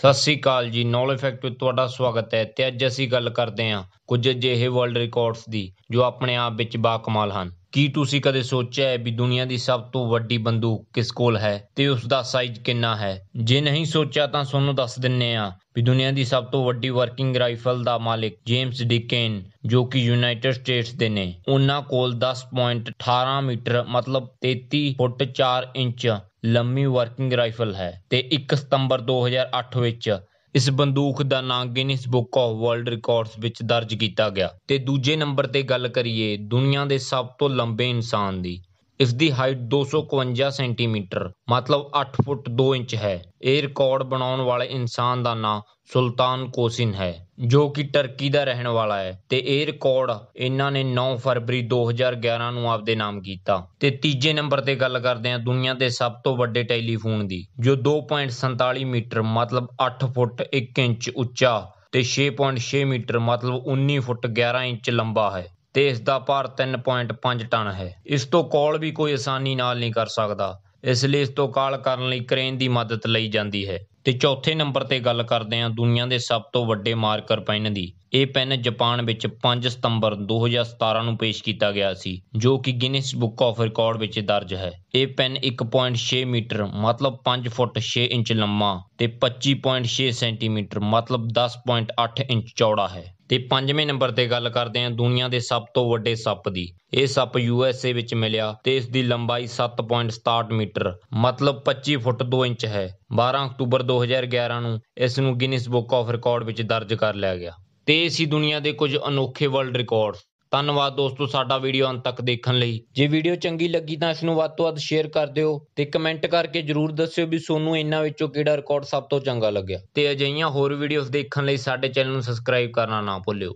ਸਤਿ ਸ੍ਰੀ ਅਕਾਲ ਜੀ ਨੌਲ ਇਫੈਕਟ ਵਿੱਚ ਤੁਹਾਡਾ ਸਵਾਗਤ ਹੈ ਤੇ ਅੱਜ ਅਸੀਂ ਗੱਲ ਕਰਦੇ ਹਾਂ ਕੁਝ ਅਜਿਹੇ ਵਰਲਡ ਰਿਕਾਰਡਸ ਦੀ ਜੋ ਆਪਣੇ ਆਪ ਵਿੱਚ ਬਾਕਮਾਲ ਹਨ ਕੀ ਤੁਸੀਂ ਕਦੇ ਸੋਚਿਆ ਹੈ ਵੀ ਦੁਨੀਆ ਦੀ ਸਭ ਤੋਂ ਵੱਡੀ ਬੰਦੂਕ ਕਿਸ ਕੋਲ ਹੈ ਤੇ ਉਸ ਦਾ ਸਾਈਜ਼ ਕਿੰਨਾ ਹੈ ਜੇ ਨਹੀਂ ਸੋਚਿਆ ਤਾਂ ਤੁਹਾਨੂੰ ਦੱਸ ਦਿੰਨੇ ਆ ਵੀ ਦੁਨੀਆ ਦੀ ਸਭ ਤੋਂ ਵੱਡੀ ਵਰਕਿੰਗ ਰਾਈਫਲ ਦਾ ਮਾਲਕ ਜੇਮਸ ਡਿਕੇਨ ਜੋ ਕਿ ਯੂਨਾਈਟਿਡ ਸਟੇਟਸ ਦੇ ਨੇ ਉਹਨਾਂ ਕੋਲ 10.18 ਮੀਟਰ ਮਤਲਬ 33 ਫੁੱਟ 4 ਇੰਚ ਲੰਮੀ ਵਰਕਿੰਗ ਰਾਈਫਲ ਹੈ ਤੇ 1 ਸਤੰਬਰ 2008 ਵਿੱਚ ਇਸ ਬੰਦੂਕ ਦਾ ਨਾਮ Guinness book of world records ਵਿੱਚ ਦਰਜ ਕੀਤਾ ਗਿਆ ਤੇ ਦੂਜੇ ਨੰਬਰ ਤੇ ਗੱਲ ਕਰੀਏ ਦੁਨੀਆ ਦੇ ਸਭ ਤੋਂ ਲੰਬੇ ਇਨਸਾਨ ਦੀ ਇਸ ਦੀ ਹਾਈਟ 251 ਸੈਂਟੀਮੀਟਰ ਮਤਲਬ 8 ਫੁੱਟ 2 ਇੰਚ ਹੈ ਇਹ ਰਿਕਾਰਡ ਬਣਾਉਣ ਵਾਲੇ ਇਨਸਾਨ ਦਾ ਨਾਂ ਸੁਲਤਾਨ ਕੋਸਿਨ ਹੈ ਜੋ ਕਿ ਟਰਕੀ ਦਾ ਰਹਿਣ ਵਾਲਾ ਹੈ ਤੇ ਇਹ ਰਿਕਾਰਡ ਇਹਨਾਂ ਨੇ 9 ਫਰਵਰੀ 2011 ਨੂੰ ਆਪਦੇ ਨਾਮ ਕੀਤਾ ਤੇ ਤੀਜੇ ਨੰਬਰ ਤੇ ਗੱਲ ਕਰਦੇ ਹਾਂ ਦੁਨੀਆ ਦੇ ਸਭ ਤੋਂ ਵੱਡੇ ਟੈਲੀਫੋਨ ਦੀ ਜੋ 2.47 ਮੀਟਰ ਮਤਲਬ 8 ਫੁੱਟ 1 ਇੰਚ ਉੱਚਾ ਤੇ 6.6 ਮੀਟਰ ਮਤਲਬ 19 ਫੁੱਟ 11 ਇੰਚ ਲੰਬਾ ਹੈ ਤੇ ਇਸ ਦਾ ਭਾਰ 3.5 ਟਨ ਹੈ ਇਸ ਤੋਂ ਕੋਲ ਵੀ ਕੋਈ ਆਸਾਨੀ ਨਾਲ ਨਹੀਂ ਕਰ ਸਕਦਾ ਇਸ ਲਈ ਇਸ ਤੋਂ ਕਾਲ ਕਰਨ ਲਈ ਕ੍ਰੇਨ ਦੀ ਮਦਦ ਲਈ ਜਾਂਦੀ ਹੈ ਤੇ ਚੌਥੇ ਨੰਬਰ ਤੇ ਗੱਲ ਕਰਦੇ ਹਾਂ ਦੁਨੀਆ ਦੇ ਸਭ ਤੋਂ ਵੱਡੇ ਮਾਰਕਰ ਪੈਨ ਦੀ ਇਹ ਪੈਨ ਜਾਪਾਨ ਵਿੱਚ 5 ਸਤੰਬਰ 2017 ਨੂੰ ਪੇਸ਼ ਕੀਤਾ ਗਿਆ ਸੀ ਜੋ ਕਿ ਗਿਨੀਸ ਬੁੱਕ ਆਫ ਰਿਕਾਰਡ ਵਿੱਚ ਦਰਜ ਹੈ ਇਹ ਪੈਨ 1.6 ਮੀਟਰ ਮਤਲਬ 5 ਫੁੱਟ 6 ਇੰਚ ਲੰਮਾ ਤੇ 25.6 ਸੈਂਟੀਮੀਟਰ ਮਤਲਬ 10.8 ਇੰਚ ਚੌੜਾ ਹੈ ਤੇ ਪੰਜਵੇਂ ਨੰਬਰ ਤੇ ਗੱਲ ਕਰਦੇ ਹਾਂ ਦੁਨੀਆ ਦੇ ਸਭ ਤੋਂ ਵੱਡੇ ਸੱਪ ਦੀ ਇਹ ਸੱਪ ਯੂ ਐਸ ਏ ਵਿੱਚ ਮਿਲਿਆ ਤੇ ਇਸ ਦੀ ਲੰਬਾਈ 7.67 ਮੀਟਰ ਮਤਲਬ 25 ਫੁੱਟ 2 ਇੰਚ ਹੈ 12 ਅਕਤੂਬਰ 2011 ਨੂੰ ਇਸ ਨੂੰ ਗਿਨੀਸ ਬੁੱਕ ਆਫ ਰਿਕਾਰਡ ਵਿੱਚ ਦਰਜ ਕਰ ਲਿਆ ਗਿਆ ਤੇ ਸੀ ਦੁਨੀਆ ਦੇ ਕੁਝ ਅਨੋਖੇ ਵਰਲਡ ਰਿਕਾਰਡ ਧੰਨਵਾਦ ਦੋਸਤੋ ਸਾਡਾ ਵੀਡੀਓ ਅੰਤ ਤੱਕ ਦੇਖਣ ਲਈ ਜੇ ਵੀਡੀਓ ਚੰਗੀ ਲੱਗੀ ਤਾਂ ਇਸ ਨੂੰ ਵੱਧ ਤੋਂ ਵੱਧ ਸ਼ੇਅਰ ਕਰ ਦਿਓ ਤੇ ਕਮੈਂਟ ਕਰਕੇ ਜਰੂਰ ਦੱਸਿਓ ਵੀ ਤੁਹਾਨੂੰ ਇਹਨਾਂ ਵਿੱਚੋਂ ਕਿਹੜਾ ਰਿਕਾਰਡ ਸਭ ਤੋਂ ਚੰਗਾ ਲੱਗਿਆ ਤੇ ਅਜਿਹੀਆਂ ਹੋਰ ਵੀਡੀਓਜ਼ ਦੇਖਣ ਲਈ ਸਾਡੇ ਚੈਨਲ ਨੂੰ ਸਬਸਕ੍ਰਾਈਬ ਕਰਨਾ ਨਾ ਭੁੱਲਿਓ